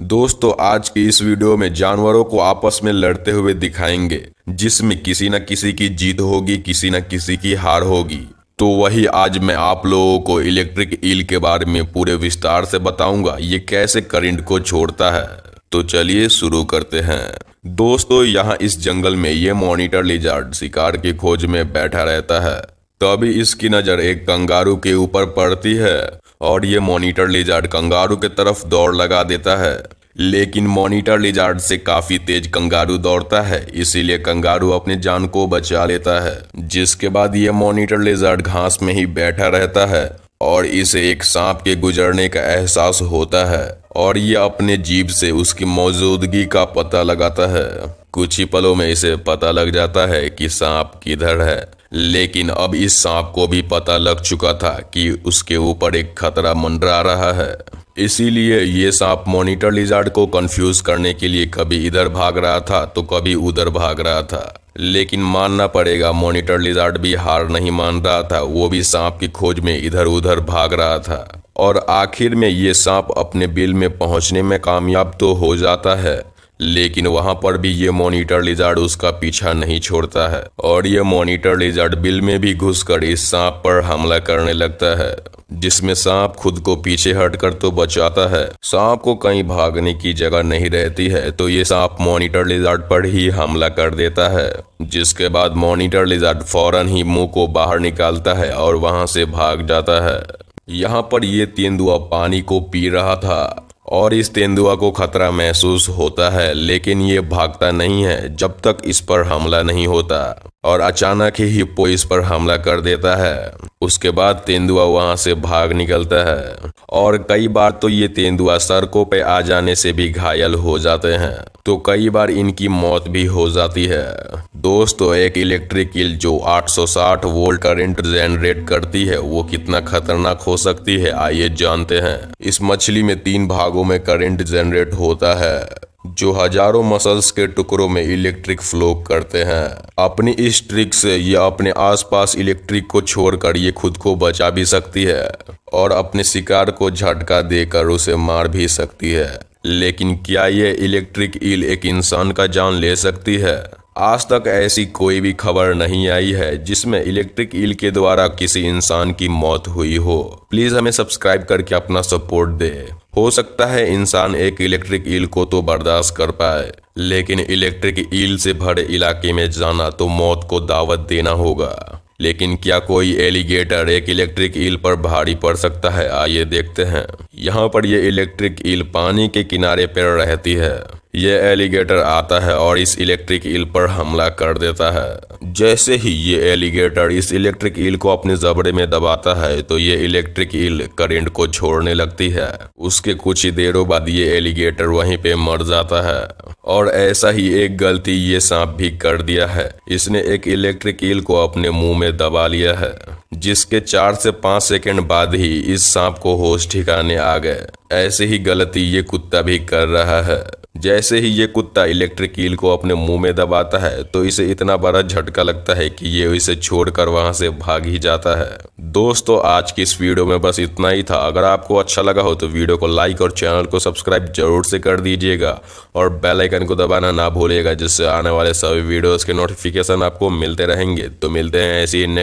दोस्तों आज की इस वीडियो में जानवरों को आपस में लड़ते हुए दिखाएंगे जिसमें किसी न किसी की जीत होगी किसी न किसी की हार होगी तो वही आज मैं आप लोगों को इलेक्ट्रिक ईल के बारे में पूरे विस्तार से बताऊंगा ये कैसे करंट को छोड़ता है तो चलिए शुरू करते हैं दोस्तों यहाँ इस जंगल में ये मोनिटर लिजार्ड शिकार की खोज में बैठा रहता है तभी इसकी नज़र एक कंगारू के ऊपर पड़ती है और ये मॉनिटर लिजार्ड कंगारू के तरफ दौड़ लगा देता है लेकिन मॉनिटर लिजार्ड से काफी तेज कंगारू दौड़ता है इसीलिए कंगारू अपनी जान को बचा लेता है जिसके बाद ये मॉनिटर लिजार्ड घास में ही बैठा रहता है और इसे एक सांप के गुजरने का एहसास होता है और यह अपने जीभ से उसकी मौजूदगी का पता लगाता है कुछ ही पलों में इसे पता लग जाता है कि सांप किधर है लेकिन अब इस सांप को भी पता लग चुका था कि उसके ऊपर एक खतरा मंडरा रहा है इसीलिए ये सांप मॉनिटर लिजार्ड को कंफ्यूज करने के लिए कभी इधर भाग रहा था तो कभी उधर भाग रहा था लेकिन मानना पड़ेगा मॉनिटर लिजार्ड भी हार नहीं मान रहा था वो भी सांप की खोज में इधर उधर भाग रहा था और आखिर में ये सांप अपने बिल में पहुंचने में कामयाब तो हो जाता है लेकिन वहां पर भी ये मॉनिटर लिजार्ड उसका पीछा नहीं छोड़ता है और ये मॉनिटर लिजार्ड बिल में भी घुसकर इस सांप पर हमला करने लगता है जिसमें सांप खुद को पीछे हटकर तो बचाता है सांप को कहीं भागने की जगह नहीं रहती है तो ये सांप मॉनिटर लिजार्ड पर ही हमला कर देता है जिसके बाद मॉनिटर लिजार्ड फौरन ही मुंह को बाहर निकालता है और वहां से भाग जाता है यहाँ पर ये तेंदुआ पानी को पी रहा था और इस तेंदुआ को खतरा महसूस होता है लेकिन ये भागता नहीं है जब तक इस पर हमला नहीं होता और अचानक ही हिप्पो इस पर हमला कर देता है उसके बाद तेंदुआ वहां से भाग निकलता है और कई बार तो ये तेंदुआ सड़कों पे आ जाने से भी घायल हो जाते हैं तो कई बार इनकी मौत भी हो जाती है दोस्तों एक इलेक्ट्रिक इल जो 860 वोल्ट करंट जनरेट करती है वो कितना खतरनाक हो सकती है आइए जानते हैं इस मछली में तीन भागों में करंट जनरेट होता है जो हजारों मसल्स के टुकड़ों में इलेक्ट्रिक फ्लो करते हैं अपनी इस ट्रिक से यह अपने आसपास इलेक्ट्रिक को छोड़कर ये खुद को बचा भी सकती है और अपने शिकार को झटका देकर उसे मार भी सकती है लेकिन क्या ये इलेक्ट्रिक ईल एक इंसान का जान ले सकती है आज तक ऐसी कोई भी खबर नहीं आई है जिसमें इलेक्ट्रिक ईल के द्वारा किसी इंसान की मौत हुई हो प्लीज हमें सब्सक्राइब करके अपना सपोर्ट दे हो सकता है इंसान एक इलेक्ट्रिक ईल को तो बर्दाश्त कर पाए लेकिन इलेक्ट्रिक ईल से भरे इलाके में जाना तो मौत को दावत देना होगा लेकिन क्या कोई एलिगेटर एक इलेक्ट्रिक ईल पर भारी पड़ सकता है आइए देखते हैं यहाँ पर यह इलेक्ट्रिक ईल पानी के किनारे पर रहती है ये एलिगेटर आता है और इस इलेक्ट्रिक ईल पर हमला कर देता है जैसे ही ये एलिगेटर इस इलेक्ट्रिक ईल को अपने जबड़े में दबाता है तो ये इलेक्ट्रिक ईल करंट को छोड़ने लगती है उसके कुछ ही देरों बाद ये एलिगेटर वहीं पे मर जाता है और ऐसा ही एक गलती ये सांप भी कर दिया है इसने एक इलेक्ट्रिक ईल को अपने मुंह में दबा लिया है जिसके चार से पांच सेकेंड बाद ही इस सांप को होश ठिकाने आ गए ऐसे ही गलती ये कुत्ता भी कर रहा है जैसे ही ये कुत्ता इलेक्ट्रिक कील को अपने मुंह में दबाता है तो इसे इतना बड़ा झटका लगता है कि ये इसे छोड़कर वहां से भाग ही जाता है दोस्तों आज की इस वीडियो में बस इतना ही था अगर आपको अच्छा लगा हो तो वीडियो को लाइक और चैनल को सब्सक्राइब जरूर से कर दीजिएगा और बेल आइकन को दबाना ना भूलिएगा जिससे आने वाले सभी वीडियोज के नोटिफिकेशन आपको मिलते रहेंगे तो मिलते हैं ऐसी